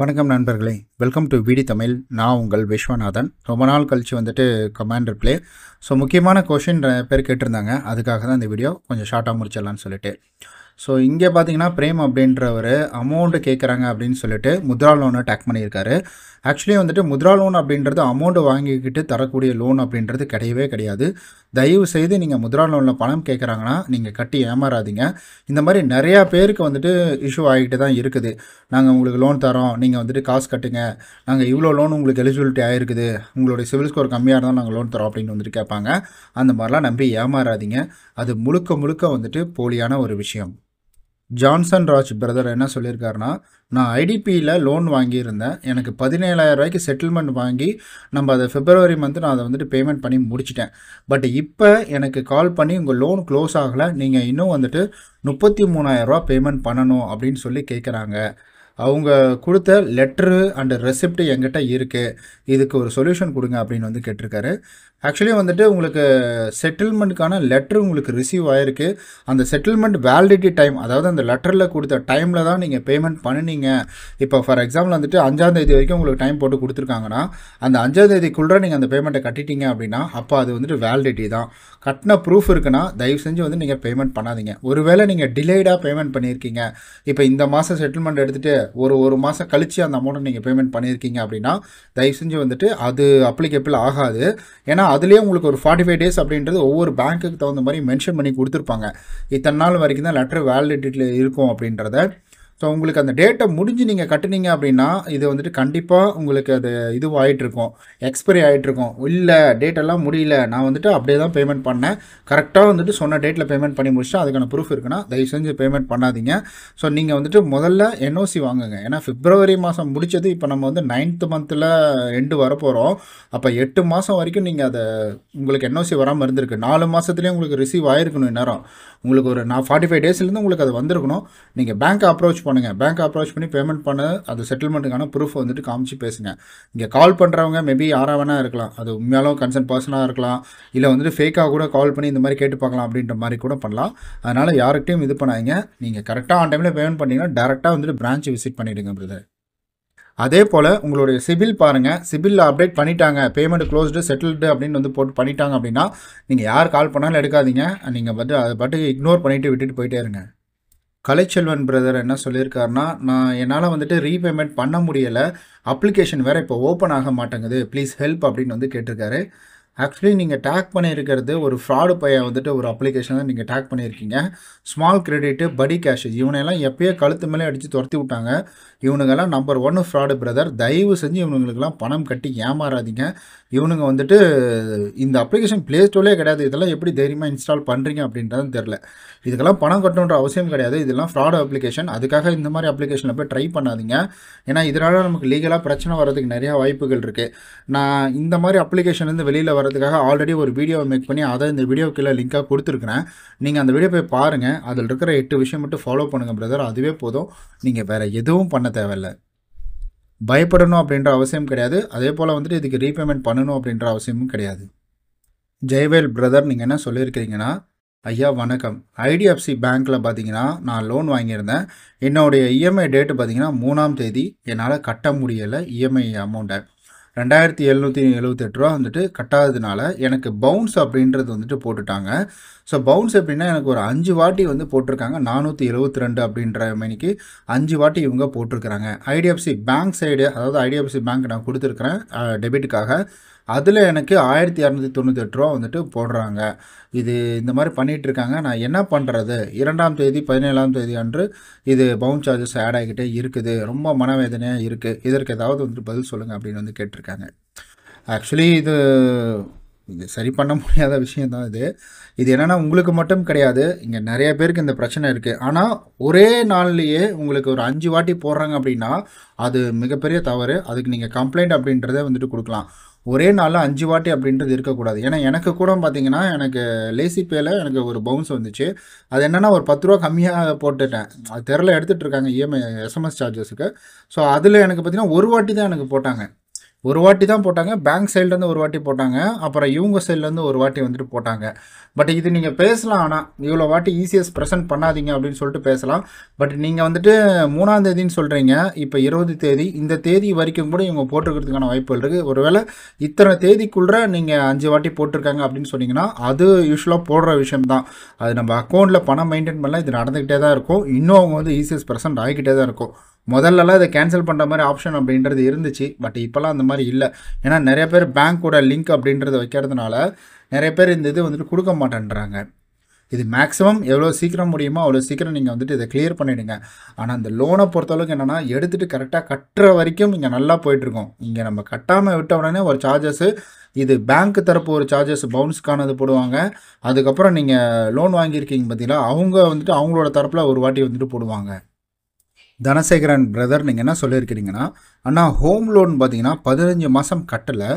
வணக்கம் நண்பர்களே welcome to விடி தமிழ் நான் உங்கள் விஸ்வநாதன் ரொம்ப நாள் கழித்து வந்துட்டு கமாண்டர் பிளே ஸோ முக்கியமான கொஷின் பேர் கேட்டிருந்தாங்க அதுக்காக தான் இந்த வீடியோ கொஞ்சம் ஷார்ட்டாக முடிச்சிடலான்னு சொல்லிட்டு ஸோ இங்கே பார்த்தீங்கன்னா பிரேம் அப்படின்றவர் அமௌண்ட்டு கேட்குறாங்க அப்படின்னு சொல்லிட்டு முத்ரா லோனை டேக் பண்ணியிருக்காரு ஆக்சுவலி வந்துட்டு முத்ரா லோன் அப்படின்றது அமௌண்ட்டு வாங்கிக்கிட்டு தரக்கூடிய லோன் அப்படின்றது கிடையவே கிடையாது தயவு செய்து நீங்கள் முத்ரா லோனில் பணம் கேட்குறாங்கன்னா நீங்கள் கட்டி ஏமாறாதீங்க இந்த மாதிரி நிறையா பேருக்கு வந்துட்டு இஷ்யூ ஆகிட்டு தான் இருக்குது நாங்கள் உங்களுக்கு லோன் தரோம் நீங்கள் வந்துட்டு காசு கட்டுங்க நாங்கள் இவ்வளோ லோன் உங்களுக்கு எலிஜிபிலிட்டி ஆகிருக்குது உங்களுடைய சிவில் ஸ்கோர் கம்மியாக இருந்தால் நாங்கள் லோன் தரோம் அப்படின்னு வந்துட்டு கேட்பாங்க அந்த மாதிரிலாம் நம்பி ஏமாறாதீங்க அது முழுக்க முழுக்க வந்துட்டு போலியான ஒரு விஷயம் ஜான்சன் ராஜ் பிரதர் என்ன சொல்லியிருக்காருன்னா நான் ஐடிபியில் லோன் வாங்கியிருந்தேன் எனக்கு பதினேழாயிரம் ரூபாய்க்கு செட்டில்மெண்ட் வாங்கி நம்ம அதை ஃபிப்ரவரி மந்த்து நான் அதை வந்துட்டு பேமெண்ட் பண்ணி முடிச்சிட்டேன் பட் இப்போ எனக்கு கால் பண்ணி உங்கள் லோன் க்ளோஸ் ஆகலை நீங்கள் இன்னும் வந்துட்டு முப்பத்தி மூணாயிரரூபா பேமெண்ட் பண்ணணும் அப்படின்னு சொல்லி கேட்குறாங்க அவங்க கொடுத்த லெட்ரு அண்ட் ரெசிப்ட் எங்கிட்ட இருக்குது இதுக்கு ஒரு சொல்யூஷன் கொடுங்க அப்படின்னு வந்து கேட்டிருக்காரு ஆக்சுவலி வந்துட்டு உங்களுக்கு செட்டில்மெண்ட்டுக்கான லெட்ரு உங்களுக்கு ரிசீவ் ஆகிருக்கு அந்த செட்டில்மெண்ட் வேலிடிட்டி டைம் அதாவது அந்த லெட்டரில் கொடுத்த டைமில் தான் நீங்கள் பேமெண்ட் பண்ணினீங்க இப்போ ஃபார் எக்ஸாம்பிள் வந்துட்டு அஞ்சாந்தேதி வரைக்கும் உங்களுக்கு டைம் போட்டு கொடுத்துருக்காங்கன்னா அந்த அஞ்சாந்தேதிக்குள்ளே நீங்கள் அந்த பேமெண்ட்டை கட்டிட்டீங்க அப்படின்னா அப்போ அது வந்துட்டு வேலிடிட்டி தான் கட்டின ப்ரூஃப் இருக்குன்னா தயவு செஞ்சு வந்து நீங்கள் பேமெண்ட் பண்ணாதீங்க ஒருவேளை நீங்கள் டிலேடாக பேமெண்ட் பண்ணியிருக்கீங்க இப்போ இந்த மாதம் செட்டில்மெண்ட் எடுத்துகிட்டு ஒரு ஒரு மாதம் கழித்து அந்த அமௌண்ட்டை நீங்கள் பேமெண்ட் பண்ணியிருக்கீங்க அப்படின்னா தயவு செஞ்சு வந்துட்டு அது அப்ளிகேபிள் ஆகாது ஏன்னா அதுலேயே உங்களுக்கு ஒரு ஃபார்ட்டி ஃபைவ் டேஸ் அப்படின்றது ஒவ்வொரு பேங்க்குக்கு தகுந்த மாதிரி மென்ஷன் பண்ணி கொடுத்துருப்பாங்க இத்தனை நாள் வரைக்கும் தான் லெட்டர் வேலிடிட்டியில் இருக்கும் அப்படின்றத ஸோ உங்களுக்கு அந்த டேட்டை முடிஞ்சு நீங்கள் கட்டுனீங்க அப்படின்னா இது வந்துட்டு கண்டிப்பாக உங்களுக்கு அது இதுவும் ஆகிட்டுருக்கும் எக்ஸ்பைரி ஆகிட்டுருக்கும் இல்லை டேட்டெல்லாம் முடியல நான் வந்துட்டு அப்படியே தான் பேமெண்ட் பண்ணேன் கரெக்டாக வந்துட்டு சொன்ன டேட்டில் பேமெண்ட் பண்ணி முடிச்சா அதுக்கான ப்ரூஃப் இருக்குன்னா தயவு செஞ்சு பேமெண்ட் பண்ணாதீங்க ஸோ நீங்கள் வந்துட்டு முதல்ல என்ஓசி வாங்குங்க ஏன்னா பிப்ரவரி மாதம் முடித்தது இப்போ நம்ம வந்து நைன்த்து மந்தில் எண்டு வரப்போகிறோம் அப்போ எட்டு மாதம் வரைக்கும் நீங்கள் அதை உங்களுக்கு என்ஓசி வராமல் இருந்திருக்கு நாலு மாதத்துலேயே உங்களுக்கு ரிசீவ் ஆகிருக்கணும் இந்நேரம் உங்களுக்கு ஒரு நான் ஃபார்ட்டி ஃபைவ் டேஸ்லேருந்து உங்களுக்கு அது வந்திருக்கணும் நீங்கள் பேங்க் அப்ரோச் பண்ணுங்கள் பேங்க் அப்ரோச் பண்ணி பேமெண்ட் பண்ண அது செட்டில்மெண்ட்டுக்கான ப்ரூஃப் வந்துட்டு காமிச்சு பேசுங்க இங்கே கால் பண்ணுறவங்க மேபி யாராக வேணால் இருக்கலாம் அது உண்மையாலும் கன்சர்ன் பர்சனாக இருக்கலாம் இல்லை வந்துட்டு ஃபேக்காக கூட கால் பண்ணி இந்த மாதிரி கேட்டு பார்க்கலாம் அப்படின்ற மாதிரி கூட பண்ணலாம் அதனால் யார்கிட்டையும் இது பண்ணாதீங்க நீங்கள் கரெக்டாக ஆன் டைமில் பேமெண்ட் பண்ணிங்கன்னா டேரெக்டாக வந்துட்டு பிரான்ச் விசிட் பண்ணிவிடுங்க பிரதர் அதே போல் உங்களுடைய சிபில் பாருங்கள் சிபிலில் அப்டேட் பண்ணிட்டாங்க பேமெண்ட் க்ளோஸ்டு செட்டில்டு அப்படின்னு வந்து போட்டு பண்ணிட்டாங்க அப்படின்னா நீங்கள் யார் கால் பண்ணாலும் எடுக்காதீங்க நீங்கள் பட்டு அதை பட்டு இக்னோர் பண்ணிவிட்டு விட்டுட்டு போயிட்டே இருங்க கலைச்செல்வன் பிரதர் என்ன சொல்லியிருக்காருன்னா நான் என்னால் வந்துட்டு ரீபேமெண்ட் பண்ண முடியலை அப்ளிகேஷன் வேறு இப்போ ஓப்பன் ஆக மாட்டேங்குது ப்ளீஸ் ஹெல்ப் அப்படின்னு வந்து கேட்டிருக்காரு ஆக்சுவலி நீங்கள் டேக் பண்ணியிருக்கிறது ஒரு ஃப்ராடு பையன் வந்துட்டு ஒரு அப்ளிகேஷனில் நீங்கள் டேக் பண்ணியிருக்கீங்க ஸ்மால் கிரெடிட்டு படி கேஷ் இவனையெல்லாம் எப்போயோ கழுத்து மேலே அடித்து துரத்தி விட்டாங்க இவனுங்கெல்லாம் நம்பர் ஒன் ஃப்ராடு பிரதர் தயவு செஞ்சு இவனுங்களுக்கெல்லாம் பணம் கட்டி ஏமாறாதீங்க இவனுங்க வந்துட்டு இந்த அப்ளிகேஷன் ப்ளே ஸ்டோலே கிடையாது இதெல்லாம் எப்படி தைரியமாக இன்ஸ்டால் பண்ணுறீங்க அப்படின்றதும் தெரில இதுக்கெல்லாம் பணம் கட்டணுன்ற அவசியம் கிடையாது இதெல்லாம் ஃப்ராடு அப்ளிகேஷன் அதுக்காக இந்த மாதிரி அப்ளிகேஷனில் போய் ட்ரை பண்ணாதீங்க ஏன்னா இதனால் நமக்கு லீகலாக பிரச்சனை வர்றதுக்கு நிறையா வாய்ப்புகள் இருக்குது நான் இந்த மாதிரி அப்ளிகேஷன் வந்து வெளியில் வர தரதுக்காக ஆல்ரெடி ஒரு வீடியோவை மேக் பண்ணி அதை இந்த வீடியோ கீழே லிங்காக கொடுத்துருக்குறேன் நீங்கள் அந்த வீடியோ போய் பாருங்கள் அதில் இருக்கிற எட்டு விஷயம் மட்டும் ஃபாலோ பண்ணுங்கள் பிரதர் அதுவே போதும் நீங்கள் வேறு எதுவும் பண்ண தேவையில்லை பயப்படணும் அப்படின்ற அவசியம் கிடையாது அதே போல் வந்துட்டு இதுக்கு ரீபேமெண்ட் பண்ணணும் அப்படின்ற அவசியமும் கிடையாது ஜெய்வேல் பிரதர் நீங்கள் என்ன சொல்லியிருக்கிறீங்கன்னா ஐயா வணக்கம் ஐடிஎஃப்சி பேங்க்கில் பார்த்தீங்கன்னா நான் லோன் வாங்கியிருந்தேன் என்னுடைய இஎம்ஐ e டேட்டு பார்த்தீங்கன்னா மூணாம் தேதி என்னால் கட்ட முடியலை இஎம்ஐ e அமௌண்ட்டை ரெண்டாயிரத்தி எழுநூற்றி எழுபத்தெட்டு ரூபா வந்துட்டு கட்டாததுனால எனக்கு பவுன்ஸ் அப்படின்றது வந்துட்டு போட்டுட்டாங்க ஸோ பவுன்ஸ் எப்படின்னா எனக்கு ஒரு அஞ்சு வாட்டி வந்து போட்டிருக்காங்க நானூற்றி எழுபத்தி ரெண்டு அப்படின்ற மணிக்கு அஞ்சு வாட்டி இவங்க போட்டிருக்கிறாங்க ஐடிஎஃப்சி பேங்க் சைடு அதாவது ஐடிஎஃப்சி பேங்க் நான் கொடுத்துருக்குறேன் டெபிட்டுக்காக அதில் எனக்கு ஆயிரத்தி இரநூத்தி தொண்ணூற்றி எட்டு ரூபா வந்துட்டு போடுறாங்க இது இந்த மாதிரி பண்ணிகிட்டு இருக்காங்க நான் என்ன பண்ணுறது இரண்டாம் தேதி பதினேழாம் தேதி அன்று இது பவுன் சார்ஜஸ் ஆட் ஆகிக்கிட்டே இருக்குது ரொம்ப மனவேதனையாக இருக்குது இதற்கு ஏதாவது வந்துட்டு பதில் சொல்லுங்கள் அப்படின்னு வந்து கேட்டிருக்காங்க ஆக்சுவலி இது இது சரி பண்ண முடியாத விஷயம் தான் இது இது என்னென்னா உங்களுக்கு மட்டும் கிடையாது இங்கே நிறைய பேருக்கு இந்த பிரச்சனை இருக்குது ஆனால் ஒரே நாள்லேயே உங்களுக்கு ஒரு அஞ்சு வாட்டி போடுறாங்க அப்படின்னா அது மிகப்பெரிய தவறு அதுக்கு நீங்கள் கம்ப்ளைண்ட் அப்படின்றத வந்துட்டு கொடுக்கலாம் ஒரே நாளில் அஞ்சு வாட்டி அப்படின்றது இருக்கக்கூடாது ஏன்னா எனக்கு கூட பார்த்தீங்கன்னா எனக்கு லேசி பேல எனக்கு ஒரு பவுன்ஸ் வந்துச்சு அது என்னென்னா ஒரு பத்து ரூபா கம்மியாக போட்டுட்டேன் அது தெரில எடுத்துகிட்டு இருக்காங்க இஎம்ஐ எஸ்எம்எஸ் சார்ஜஸுக்கு ஸோ அதில் எனக்கு பார்த்தீங்கன்னா ஒரு வாட்டி தான் எனக்கு போட்டாங்க ஒரு வாட்டி தான் போட்டாங்க பேங்க் சைட்லேருந்து ஒரு வாட்டி போட்டாங்க அப்புறம் இவங்க சைட்லேருந்து ஒரு வாட்டி வந்துட்டு போட்டாங்க பட் இது நீங்கள் பேசலாம் ஆனால் இவ்வளோ வாட்டி ஈஸியஸ் e ப்ரெசென்ட் பண்ணாதீங்க அப்படின்னு சொல்லிட்டு பேசலாம் பட் நீங்கள் வந்துட்டு மூணாம் தேதின்னு சொல்கிறீங்க இப்போ இருபது தேதி இந்த தேதி வரைக்கும் கூட இவங்க போட்டிருக்கிறதுக்கான வாய்ப்புகள் இருக்குது ஒருவேளை இத்தனை தேதிக்குள்ள நீங்கள் அஞ்சு வாட்டி போட்டிருக்காங்க அப்படின்னு சொன்னீங்கன்னா அது யூஸ்வலாக போடுற விஷயம் தான் அது நம்ம அக்கௌண்ட்டில் பணம் மெயின்டைன் பண்ணலாம் இது நடந்துக்கிட்டே தான் இருக்கும் இன்னும் அவங்க வந்து ஈஸியஸ் e ப்ரெசென்ட் ஆகிக்கிட்டே தான் இருக்கும் முதல்லலாம் இதை கேன்சல் பண்ணுற மாதிரி ஆப்ஷன் அப்படின்றது இருந்துச்சு பட் இப்போலாம் அந்த மாதிரி இல்லை ஏன்னா நிறைய பேர் பேங்க்கோட லிங்க் அப்படின்றத வைக்கிறதுனால நிறைய பேர் இந்த இது வந்துட்டு கொடுக்க மாட்டேன்றாங்க இது மேக்ஸிமம் எவ்வளோ சீக்கிரம் முடியுமோ அவ்வளோ சீக்கிரம் நீங்கள் வந்துட்டு இதை கிளியர் பண்ணிவிடுங்க ஆனால் அந்த லோனை பொறுத்தளவுக்கு என்னென்னா எடுத்துகிட்டு கரெக்டாக கட்டுற வரைக்கும் இங்கே நல்லா போயிட்டுருக்கோம் இங்கே நம்ம கட்டாமல் விட்ட உடனே ஒரு சார்ஜஸ்ஸு இது பேங்க் தரப்பு ஒரு சார்ஜஸ் பவுன்ஸ்க்கானது போடுவாங்க அதுக்கப்புறம் நீங்கள் லோன் வாங்கியிருக்கீங்க பார்த்தீங்கன்னா அவங்க வந்துட்டு அவங்களோட தரப்பில் ஒரு வாட்டி வந்துட்டு போடுவாங்க தனசேகரன் பிரதர் நீங்கள் என்ன சொல்லியிருக்கிறீங்கன்னா ஆனால் ஹோம் லோன் பார்த்தீங்கன்னா பதினஞ்சு மாதம் கட்டலை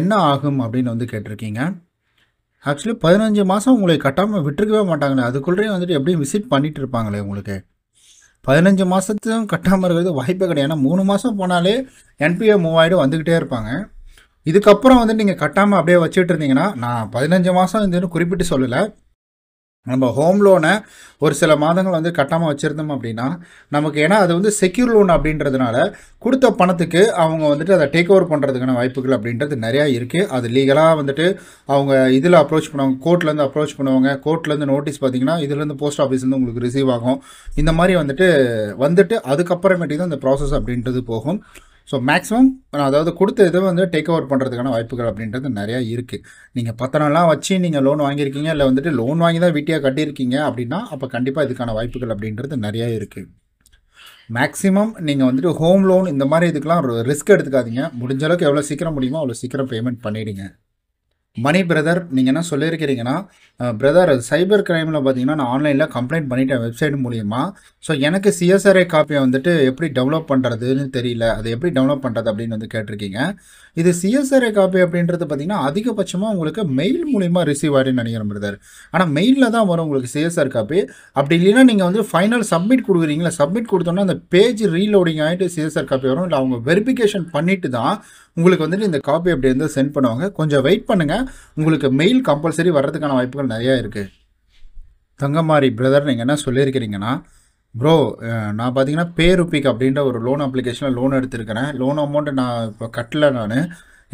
என்ன ஆகும் அப்படின்னு வந்து கேட்டிருக்கீங்க ஆக்சுவலி பதினஞ்சு மாதம் உங்களை கட்டாமல் விட்டுருக்கவே மாட்டாங்களே அதுக்குள்ளேயும் வந்துட்டு எப்படியும் விசிட் பண்ணிகிட்டு இருப்பாங்களே உங்களுக்கு பதினஞ்சு மாதத்தையும் கட்டாமல் இருக்கிறது வாய்ப்பே கிடையாது ஏன்னா மூணு மாதம் போனாலே என்பிஏ மூவாயிரம் வந்துக்கிட்டே இருப்பாங்க இதுக்கப்புறம் வந்துட்டு நீங்கள் கட்டாமல் அப்படியே வச்சுட்டு இருந்தீங்கன்னா நான் பதினஞ்சு மாதம் இந்த குறிப்பிட்டு சொல்லலை நம்ம ஹோம் லோனை ஒரு சில மாதங்கள் வந்து கட்டாமல் வச்சுருந்தோம் அப்படின்னா நமக்கு ஏன்னா அது வந்து செக்யூர் லோன் அப்படின்றதுனால கொடுத்த பணத்துக்கு அவங்க வந்துட்டு அதை டேக் ஓவர் பண்ணுறதுக்கான வாய்ப்புகள் அப்படின்றது நிறையா இருக்குது அது லீகலாக வந்துட்டு அவங்க இதில் அப்ரோச் பண்ணுவாங்க கோர்ட்லேருந்து அப்ரோச் பண்ணுவாங்க கோர்ட்லேருந்து நோட்டீஸ் பார்த்தீங்கன்னா இதுலேருந்து போஸ்ட் ஆஃபீஸ்லேருந்து உங்களுக்கு ரிசீவ் ஆகும் இந்த மாதிரி வந்துட்டு வந்துட்டு அதுக்கப்புறமேட்டி தான் இந்த ப்ராசஸ் அப்படின்றது போகும் ஸோ மேக்ஸிமம் அதாவது கொடுத்த இதை வந்து டேக் ஓவர் பண்ணுறதுக்கான வாய்ப்புகள் அப்படின்றது நிறையா இருக்குது நீங்கள் பத்திரம்லாம் வச்சு நீங்கள் லோன் வாங்கியிருக்கீங்க இல்லை வந்துட்டு லோன் வாங்கி தான் வீட்டியாக கட்டியிருக்கீங்க அப்படின்னா அப்போ கண்டிப்பாக இதுக்கான வாய்ப்புகள் அப்படின்றது நிறையா இருக்குது மேக்ஸிமம் நீங்கள் வந்துட்டு ஹோம் லோன் இந்த மாதிரி இதுக்கெலாம் ரிஸ்க் எடுத்துக்காதீங்க முடிஞ்சளவுக்கு எவ்வளோ சீக்கிரம் முடியுமோ அவ்வளோ சீக்கிரம் பேமெண்ட் பண்ணிவிடுங்க மணி பிரதர் நீங்கள் என்ன சொல்லியிருக்கிறீங்கன்னா பிரதர் சைபர் கிரைமில் பார்த்தீங்கன்னா நான் ஆன்லைனில் கம்ப்ளைண்ட் பண்ணிட்டேன் வெப்சைட் மூலியமாக ஸோ எனக்கு சிஎஸ்ஆர்ஐ காப்பியை வந்துட்டு எப்படி டெவலப் பண்ணுறதுன்னு தெரியல அது எப்படி டெவலப் பண்ணுறது அப்படின்னு வந்து கேட்டிருக்கீங்க இது சிஎஸ்ஆர்ஐ காப்பி அப்படின்றது பார்த்தீங்கன்னா அதிகபட்சமாக உங்களுக்கு மெயில் மூலிமா ரிசீவ் ஆகிடுன்னு நினைக்கிறேன் பிரதர் ஆனால் மெயிலில் தான் வரும் உங்களுக்கு சிஎஸ்ஆர் காப்பி அப்படி இல்லைன்னா நீங்கள் வந்து ஃபைனல் சப்மிட் கொடுக்குறீங்களா சப்மிட் கொடுத்தோன்னா அந்த பேஜ் ரீலோடிங் ஆகிட்டு சிஎஸ்ஆர் காப்பி வரும் இல்லை அவங்க வெரிஃபிகேஷன் பண்ணிட்டு தான் உங்களுக்கு வந்துட்டு இந்த காப்பி அப்படி இருந்து சென்ட் பண்ணுவாங்க கொஞ்சம் வெயிட் பண்ணுங்கள் உங்களுக்கு மெயில் கம்பல்சரி வர்றதுக்கான வாய்ப்புகள் நிறையா இருக்குது தங்கமாரி பிரதர் நீங்கள் என்ன சொல்லியிருக்கிறீங்கன்னா ப்ரோ நான் பார்த்தீங்கன்னா பேருப்பிக் அப்படின்ற ஒரு லோன் அப்ளிகேஷனில் லோன் எடுத்திருக்கிறேன் லோன் அமௌண்ட்டு நான் இப்போ கட்டலை நான்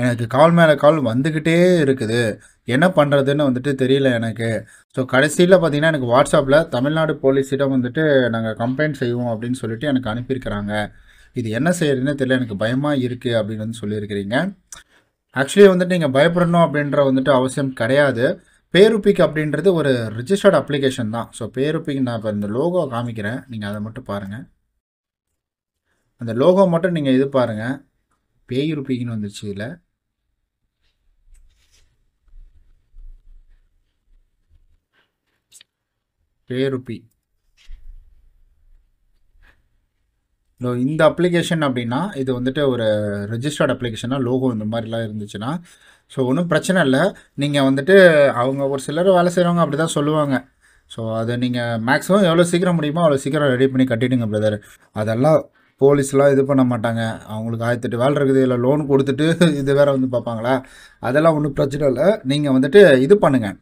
எனக்கு கால் மேலே கால் வந்துக்கிட்டே இருக்குது என்ன பண்ணுறதுன்னு வந்துட்டு தெரியல எனக்கு ஸோ கடைசியில் பார்த்தீங்கன்னா எனக்கு வாட்ஸ்அப்பில் தமிழ்நாடு போலீஸிடம் வந்துட்டு நாங்கள் கம்ப்ளைண்ட் செய்வோம் அப்படின்னு சொல்லிட்டு எனக்கு அனுப்பியிருக்கிறாங்க இது என்ன செய்யறதுன்னு தெரியல எனக்கு பயமாக இருக்குது அப்படின்னு வந்து சொல்லியிருக்கிறீங்க ஆக்சுவலி வந்துட்டு நீங்கள் பயப்படணும் அப்படின்ற வந்துட்டு அவசியம் கிடையாது பேருப்பிக் அப்படின்றது ஒரு ரிஜிஸ்டர்ட் அப்ளிகேஷன் தான் ஸோ பேருப்பிக் நான் இப்போ இந்த லோகோ காமிக்கிறேன் நீங்கள் அதை மட்டும் பாருங்கள் அந்த லோகோ மட்டும் நீங்கள் இது பாருங்கள் பேயுருப்பிக்குன்னு வந்துருச்சு இதில் பேருப்பி இந்த அப்ளிகேஷன் அப்படின்னா இது வந்துட்டு ஒரு ரெஜிஸ்டர்ட் அப்ளிகேஷனாக லோகோ இந்த மாதிரிலாம் இருந்துச்சுன்னா ஸோ ஒன்றும் பிரச்சனை இல்லை நீங்கள் வந்துட்டு அவங்க ஒரு சிலர் வேலை செய்கிறவங்க அப்படி தான் சொல்லுவாங்க ஸோ அதை நீங்கள் மேக்ஸிமம் எவ்வளோ சீக்கிரம் முடியுமோ அவ்வளோ சீக்கிரம் ரெடி பண்ணி கட்டிடுங்க பிரதர் அதெல்லாம் போலீஸ்லாம் இது பண்ண மாட்டாங்க அவங்களுக்கு ஆயிரத்தெட்டு வேலை இருக்குது இல்லை லோன் கொடுத்துட்டு இது வேறு வந்து பார்ப்பாங்களா அதெல்லாம் ஒன்றும் பிரச்சனை இல்லை நீங்கள் வந்துட்டு இது பண்ணுங்கள்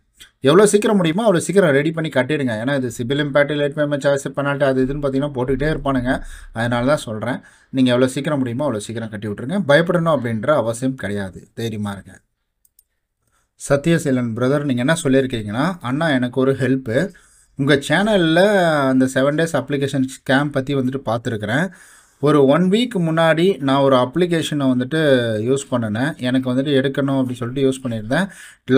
எவ்வளோ சீக்கிரம் முடியுமோ அவ்வளோ சீக்கிரம் ரெடி பண்ணி கட்டிடுங்க ஏன்னா இது CIBIL impact late payment charge பண்ணாட்டு அது இதுன்னு பார்த்தீங்கன்னா போட்டுக்கிட்டே இருப்பானுங்க அதனால தான் சொல்கிறேன் நீங்கள் எவ்வளோ சீக்கிரம் முடியுமோ அவ்வளோ சீக்கிரம் கட்டி விட்ருங்க பயப்படணும் அப்படின்ற அவசியம் கிடையாது தைரியமாக இருங்க சத்யசீலன் பிரதர் நீங்கள் என்ன சொல்லியிருக்கீங்கன்னா அண்ணா எனக்கு ஒரு ஹெல்ப்பு உங்கள் சேனலில் அந்த செவன் டேஸ் அப்ளிகேஷன் ஸ்கேம் பற்றி வந்துட்டு பார்த்துருக்குறேன் ஒரு ஒன் வீக் முன்னாடி நான் ஒரு அப்ளிகேஷனை வந்துட்டு யூஸ் பண்ணினேன் எனக்கு வந்துட்டு எடுக்கணும் அப்படின்னு சொல்லிட்டு யூஸ் பண்ணியிருந்தேன்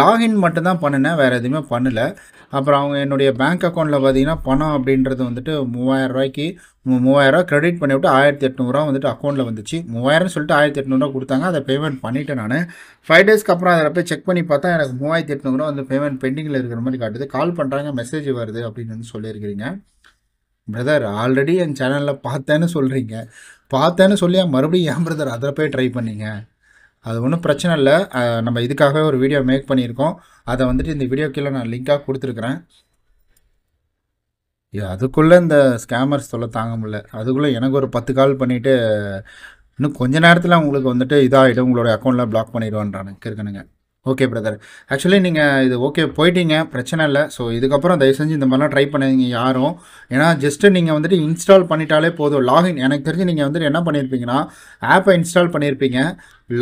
லாகின் மட்டும்தான் பண்ணினேன் வேறு எதுவுமே பண்ணலை அப்புறம் அவங்க என்னுடைய பேங்க் அக்கௌண்ட்டில் பார்த்தீங்கன்னா பணம் அப்படின்றது வந்துட்டு மூவாயிரம் ரூபாய்க்கு மூவாயிரரூவா க்ரெடிட் பண்ணிவிட்டு ஆயிரத்தி எட்நூறுரூவா வந்துட்டு அக்கௌண்ட்டில் வந்துச்சு மூவாயிரம்னு சொல்லிட்டு ஆயிரத்தி எட்நூறுரூவா கொடுத்தாங்க அதை பேமெண்ட் பண்ணிவிட்டேன் நான் ஃபைவ் டேஸ்க்கு அப்புறம் அதில் போய் செக் பண்ணி பார்த்தா எனக்கு மூவாயிரத்தி எட்நூறுரூவா வந்து பேமெண்ட் பெண்டிங்கில் இருக்கிற மாதிரி காட்டுது கால் பண்ணுறாங்க மெசேஜ் வருது அப்படின்னு வந்து சொல்லியிருக்கிறீங்க பிரதர் ஆல்ரெடி என் சேனலில் பார்த்தேன்னு சொல்கிறீங்க பார்த்தேன்னு சொல்லி மறுபடியும் ஏன் பிரதர் அதில் போய் ட்ரை பண்ணிங்க அது ஒன்றும் பிரச்சனை இல்லை நம்ம இதுக்காகவே ஒரு வீடியோ மேக் பண்ணியிருக்கோம் அதை வந்துட்டு இந்த வீடியோ கீழே நான் லிங்காக கொடுத்துருக்குறேன் அதுக்குள்ளே இந்த ஸ்கேமர்ஸ் சொல்ல தாங்க முடியல அதுக்குள்ளே எனக்கு ஒரு பத்து கால் பண்ணிவிட்டு இன்னும் கொஞ்ச நேரத்தில் உங்களுக்கு வந்துட்டு இதாகிடும் உங்களோட அக்கௌண்ட்டில் பிளாக் பண்ணிடுவான்றானு கேட்கணுங்க ஓகே பிரதர் ஆக்சுவலி நீங்கள் இது ஓகே போயிட்டீங்க பிரச்சனை இல்லை ஸோ இதுக்கப்புறம் தயவு செஞ்சு இந்த மாதிரிலாம் ட்ரை பண்ணுவீங்க யாரும் ஏன்னா ஜஸ்ட்டு நீங்கள் வந்துட்டு இன்ஸ்டால் பண்ணிட்டாலே போதும் லாகின் எனக்கு தெரிஞ்சு நீங்கள் வந்துட்டு என்ன பண்ணியிருப்பீங்கன்னா ஆப்பை இன்ஸ்டால் பண்ணியிருப்பீங்க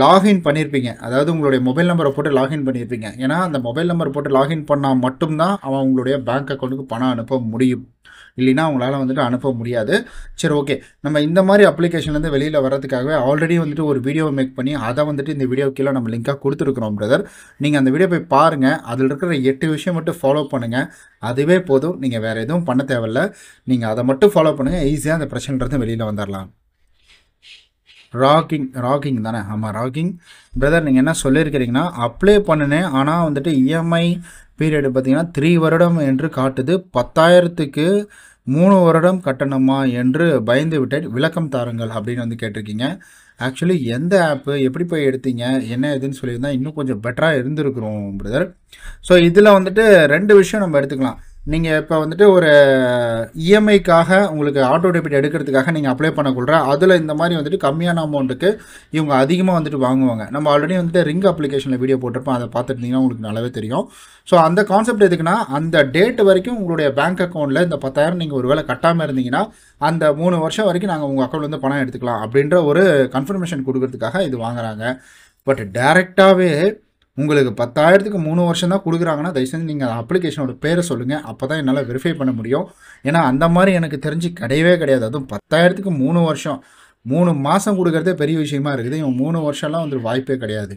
லாகின் பண்ணியிருப்பீங்க அதாவது உங்களுடைய மொபைல் நம்பரை போட்டு லாகின் பண்ணியிருப்பீங்க ஏன்னா அந்த மொபைல் நம்பர் போட்டு லாகின் பண்ணால் மட்டும்தான் அவன் உங்களுடைய பேங்க் அக்கௌண்ட்டுக்கு பணம் அனுப்ப முடியும் இல்லைனா அவங்களால வந்துட்டு அனுப்ப முடியாது சரி ஓகே நம்ம இந்த மாதிரி அப்ளிகேஷன்லேருந்து வெளியில் வரதுக்காகவே ஆல்ரெடி வந்துட்டு ஒரு வீடியோ மேக் பண்ணி அதை வந்துட்டு இந்த வீடியோ கீழே நம்ம லிங்காக கொடுத்துருக்குறோம் பிரதர் நீங்கள் அந்த வீடியோ போய் பாருங்கள் அதில் இருக்கிற எட்டு விஷயம் மட்டும் ஃபாலோ பண்ணுங்கள் அதுவே போதும் நீங்கள் வேறு எதுவும் பண்ண தேவையில்ல நீங்கள் அதை மட்டும் ஃபாலோ பண்ணுங்கள் ஈஸியாக அந்த பிரச்சனைன்றது வெளியில் வந்துடலாம் ராகிங் ராகிங் தானே ஆமாம் ராகிங் பிரதர் நீங்கள் என்ன சொல்லியிருக்கிறீங்கன்னா அப்ளை பண்ணினேன் ஆனால் வந்துட்டு இஎம்ஐ e பீரியடு பார்த்தீங்கன்னா த்ரீ வருடம் என்று காட்டுது பத்தாயிரத்துக்கு மூணு வருடம் கட்டணமா என்று பயந்து விட்டேன் விளக்கம் தாருங்கள் அப்படின்னு வந்து கேட்டிருக்கீங்க ஆக்சுவலி எந்த ஆப்பு எப்படி போய் எடுத்தீங்க என்ன எதுன்னு சொல்லியிருந்தால் இன்னும் கொஞ்சம் பெட்டராக இருந்திருக்கிறோம் பிரதர் ஸோ இதில் வந்துட்டு ரெண்டு விஷயம் நம்ம எடுத்துக்கலாம் நீங்கள் இப்போ வந்துட்டு ஒரு இஎம்ஐக்காக e உங்களுக்கு ஆட்டோ டெபிட் எடுக்கிறதுக்காக நீங்கள் அப்ளை பண்ணக்கூடற அதில் இந்த மாதிரி வந்துட்டு கம்மியான அமௌண்ட்டுக்கு இவங்க அதிகமாக வந்துட்டு வாங்குவாங்க நம்ம ஆல்ரெடி வந்துட்டு ரிங் அப்ளிகேஷனில் வீடியோ போட்டிருப்போம் அதை பார்த்துருந்தீங்கன்னா உங்களுக்கு நல்லாவே தெரியும் ஸோ அந்த கான்செப்ட் எதுக்குன்னா அந்த டேட் வரைக்கும் உங்களுடைய பேங்க் அக்கௌண்ட்டில் இந்த பத்தாயிரம் நீங்கள் ஒரு வேலை கட்டாமல் இருந்தீங்கன்னா அந்த மூணு வருஷம் வரைக்கும் நாங்கள் உங்கள் அக்கௌண்ட்லேருந்து பணம் எடுத்துக்கலாம் அப்படின்ற ஒரு கன்ஃபர்மேஷன் கொடுக்கறதுக்காக இது வாங்குறாங்க பட் டேரெக்டாகவே உங்களுக்கு பத்தாயிரத்துக்கு மூணு வருஷம் தான் கொடுக்குறாங்கன்னா தயவுசெய்து நீங்கள் அப்ளிகேஷனோட பேரை சொல்லுங்கள் அப்போ தான் என்னால் வெரிஃபை பண்ண முடியும் ஏன்னா அந்த மாதிரி எனக்கு தெரிஞ்சு கிடையவே கிடையாது அதுவும் பத்தாயிரத்துக்கு மூணு வருஷம் மூணு மாதம் கொடுக்குறதே பெரிய விஷயமா இருக்குது இவன் மூணு வருஷம்லாம் வந்து வாய்ப்பே கிடையாது